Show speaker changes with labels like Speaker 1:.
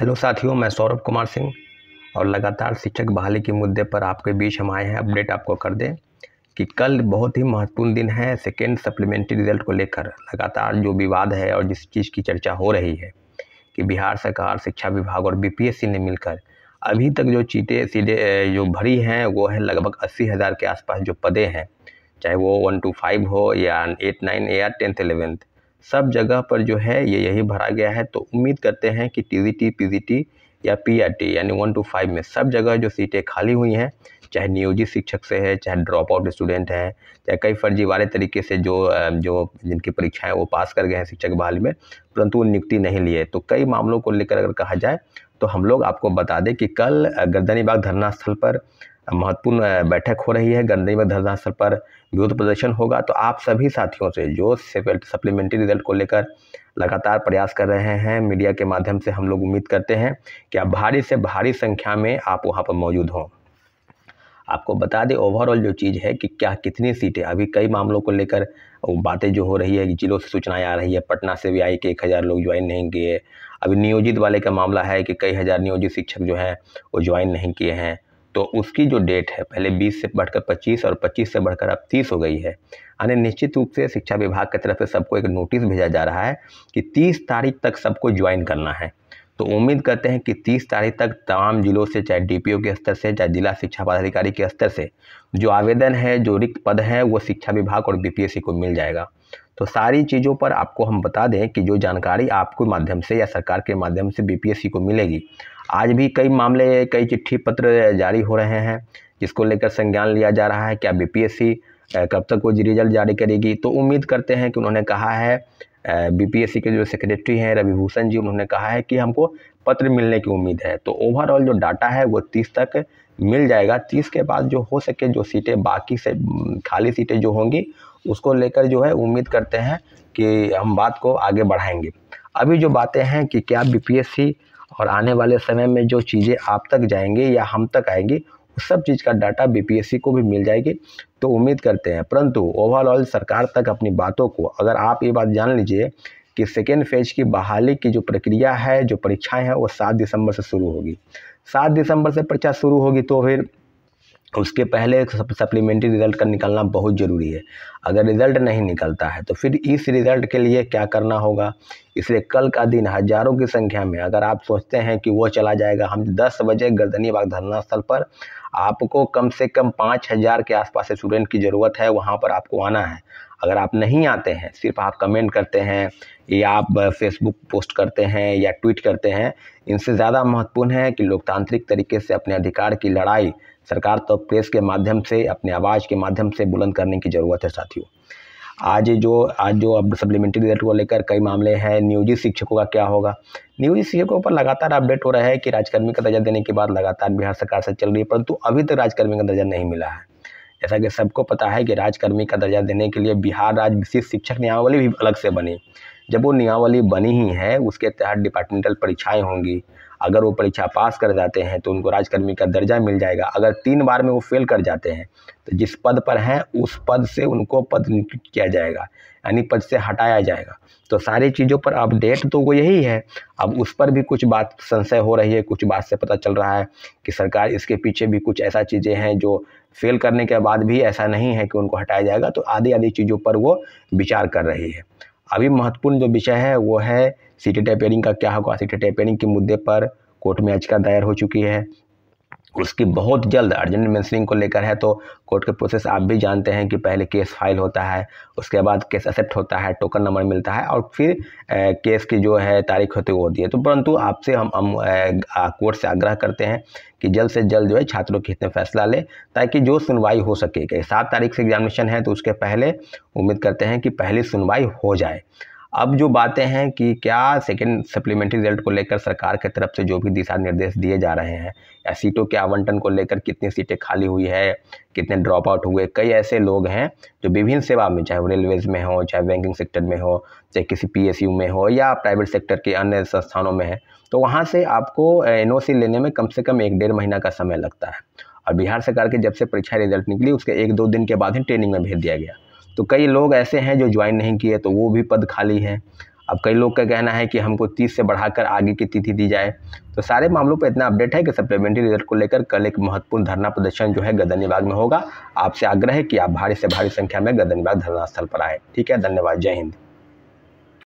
Speaker 1: hello साथियों मैं सौरभ कुमार सिंह और लगातार शिक्षक बहाली के मुद्दे पर आपके बीच हम आए हैं अपडेट आपको कर दें कि कल बहुत ही महत्वपूर्ण दिन है सेकेंड सप्लीमेंट्री रिजल्ट को लेकर लगातार जो विवाद है और जिस चीज़ की चर्चा हो रही है कि बिहार सरकार शिक्षा विभाग और बीपीएससी ने मिलकर अभी तक जो चीटें सीधे जो भरी हैं वो है लगभग अस्सी हज़ार के आसपास जो पदे हैं चाहे वो वन टू फाइव हो या एट नाइन या टेंथ एलेवेंथ सब जगह पर जो है ये यही भरा गया है तो उम्मीद करते हैं कि टी टी या पी आर टी यानी वन टू फाइव में सब जगह जो सीटें खाली हुई हैं चाहे नियोजित शिक्षक से है चाहे ड्रॉप आउट स्टूडेंट हैं चाहे कई फर्जी वाले तरीके से जो जो जिनकी परीक्षाएं वो पास कर गए हैं शिक्षक बहाली में परंतु वो नियुक्ति नहीं लिए तो कई मामलों को लेकर अगर कहा जाए तो हम लोग आपको बता दें कि कल गर्दनीबाग धरना स्थल पर महत्वपूर्ण बैठक हो रही है गंदगी में धरनास्थल पर विरोध प्रदर्शन होगा तो आप सभी साथियों से जो सप्लीमेंट्री रिजल्ट को लेकर लगातार प्रयास कर रहे हैं मीडिया के माध्यम से हम लोग उम्मीद करते हैं कि आप भारी से भारी संख्या में आप वहाँ पर मौजूद हों आपको बता दें ओवरऑल जो चीज़ है कि क्या कितनी सीटें अभी कई मामलों को लेकर बातें जो हो रही है जिलों से सूचनाएं आ रही है पटना से भी आई कि एक हज़ार लोग ज्वाइन नहीं किए अभी नियोजित वाले का मामला है कि कई हज़ार नियोजित शिक्षक जो हैं वो ज्वाइन नहीं किए हैं तो उसकी जो डेट है पहले 20 से बढ़कर 25 और 25 से बढ़कर अब 30 हो गई है यानी निश्चित रूप से शिक्षा विभाग की तरफ से सबको एक नोटिस भेजा जा रहा है कि 30 तारीख तक सबको ज्वाइन करना है तो उम्मीद करते हैं कि 30 तारीख तक तमाम जिलों से चाहे डीपीओ के स्तर से चाहे जिला शिक्षा पदाधिकारी के स्तर से जो आवेदन है जो रिक्त पद है वो शिक्षा विभाग और बी को मिल जाएगा तो सारी चीज़ों पर आपको हम बता दें कि जो जानकारी आपके माध्यम से या सरकार के माध्यम से बी को मिलेगी आज भी कई मामले कई चिट्ठी पत्र जारी हो रहे हैं जिसको लेकर संज्ञान लिया जा रहा है क्या बीपीएससी कब तक वो रिजल्ट जारी करेगी तो उम्मीद करते हैं कि उन्होंने कहा है बीपीएससी के जो सेक्रेटरी हैं रविभूषण जी उन्होंने कहा है कि हमको पत्र मिलने की उम्मीद है तो ओवरऑल जो डाटा है वो तीस तक मिल जाएगा तीस के बाद जो हो सके जो सीटें बाकी से खाली सीटें जो होंगी उसको लेकर जो है उम्मीद करते हैं कि हम बात को आगे बढ़ाएंगे अभी जो बातें हैं कि क्या बीपीएससी और आने वाले समय में जो चीज़ें आप तक जाएंगी या हम तक आएंगी उस सब चीज़ का डाटा बीपीएससी को भी मिल जाएगी तो उम्मीद करते हैं परंतु ओवरऑल सरकार तक अपनी बातों को अगर आप ये बात जान लीजिए कि सेकेंड फेज की बहाली की जो प्रक्रिया है जो परीक्षाएँ हैं वो सात दिसंबर से शुरू होगी सात दिसंबर से परीक्षा शुरू होगी तो फिर उसके पहले सप्लीमेंट्री रिज़ल्ट का निकलना बहुत ज़रूरी है अगर रिज़ल्ट नहीं निकलता है तो फिर इस रिज़ल्ट के लिए क्या करना होगा इसलिए कल का दिन हज़ारों की संख्या में अगर आप सोचते हैं कि वो चला जाएगा हम 10 बजे गर्दनी बाग धरना स्थल पर आपको कम से कम पाँच हज़ार के आसपास स्टूडेंट की ज़रूरत है वहाँ पर आपको आना है अगर आप नहीं आते हैं सिर्फ आप कमेंट करते हैं या आप फेसबुक पोस्ट करते हैं या ट्वीट करते हैं इनसे ज़्यादा महत्वपूर्ण है कि लोकतांत्रिक तरीके से अपने अधिकार की लड़ाई सरकार तो प्रेस के माध्यम से अपने आवाज़ के माध्यम से बुलंद करने की ज़रूरत है साथियों आज जो आज जो अब सप्लीमेंट्री रिजल्ट को लेकर कई मामले हैं नियोजित शिक्षकों का क्या होगा नियोजित शिक्षकों पर लगातार अपडेट हो रहा है कि राजकर्मी का दर्जा देने के बाद लगातार बिहार सरकार से चल रही है परंतु अभी तक राजकर्मी का दर्जा नहीं मिला है जैसा कि सबको पता है कि राजकर्मी का दर्जा देने के लिए बिहार राज्य विशिष्ट शिक्षक नियमावली भी अलग से बनी जब वो नियमावली बनी ही है उसके तहत डिपार्टमेंटल परीक्षाएँ होंगी अगर वो परीक्षा पास कर जाते हैं तो उनको राजकर्मी का दर्जा मिल जाएगा अगर तीन बार में वो फेल कर जाते हैं तो जिस पद पर हैं उस पद से उनको पद किया जाएगा यानी पद से हटाया जाएगा तो सारी चीज़ों पर अपडेट तो वो यही है अब उस पर भी कुछ बात संशय हो रही है कुछ बात से पता चल रहा है कि सरकार इसके पीछे भी कुछ ऐसा चीज़ें हैं जो फेल करने के बाद भी ऐसा नहीं है कि उनको हटाया जाएगा तो आधी आधी चीज़ों पर वो विचार कर रही है अभी महत्वपूर्ण जो विषय है वो है सिटी टेट अपेयरिंग का क्या होगा सिटी टेट अपेयरिंग के मुद्दे पर कोर्ट में याचिका दायर हो चुकी है उसकी बहुत जल्द अर्जेंट मैंसनिंग को लेकर है तो कोर्ट के प्रोसेस आप भी जानते हैं कि पहले केस फाइल होता है उसके बाद केस एक्सेप्ट होता है टोकन नंबर मिलता है और फिर ए, केस की जो है तारीख होती होती है तो परंतु आपसे हम, हम कोर्ट से आग्रह करते हैं कि जल्द से जल्द जो है छात्रों के हित में फैसला ले ताकि जो सुनवाई हो सके सात तारीख से एग्जामिनेशन है तो उसके पहले उम्मीद करते हैं कि पहली सुनवाई हो जाए अब जो बातें हैं कि क्या सेकेंड सप्लीमेंट्री रिजल्ट को लेकर सरकार की तरफ से जो भी दिशा निर्देश दिए जा रहे हैं या सीटों के आवंटन को लेकर कितनी सीटें खाली हुई है कितने ड्रॉप आउट हुए कई ऐसे लोग हैं जो विभिन्न सेवा में चाहे रेलवेज़ में हो चाहे बैंकिंग सेक्टर में हो चाहे किसी पी में हो या प्राइवेट सेक्टर के अन्य संस्थानों में है तो वहाँ से आपको एन लेने में कम से कम एक डेढ़ महीना का समय लगता है और बिहार सरकार की जब से परीक्षा रिजल्ट निकली उसके एक दो दिन के बाद ही ट्रेनिंग में भेज दिया गया तो कई लोग ऐसे हैं जो ज्वाइन नहीं किए तो वो भी पद खाली हैं अब कई लोग का कहना है कि हमको तीस से बढ़ाकर आगे की तिथि दी जाए तो सारे मामलों पर इतना अपडेट है कि सप्लीमेंट्री रिजल्ट को लेकर कल एक महत्वपूर्ण धरना प्रदर्शन जो है गदन विभाग में होगा आपसे आग्रह है कि आप भारी से भारी संख्या में गदन विभाग धरना स्थल पर आएँ ठीक है धन्यवाद जय हिंद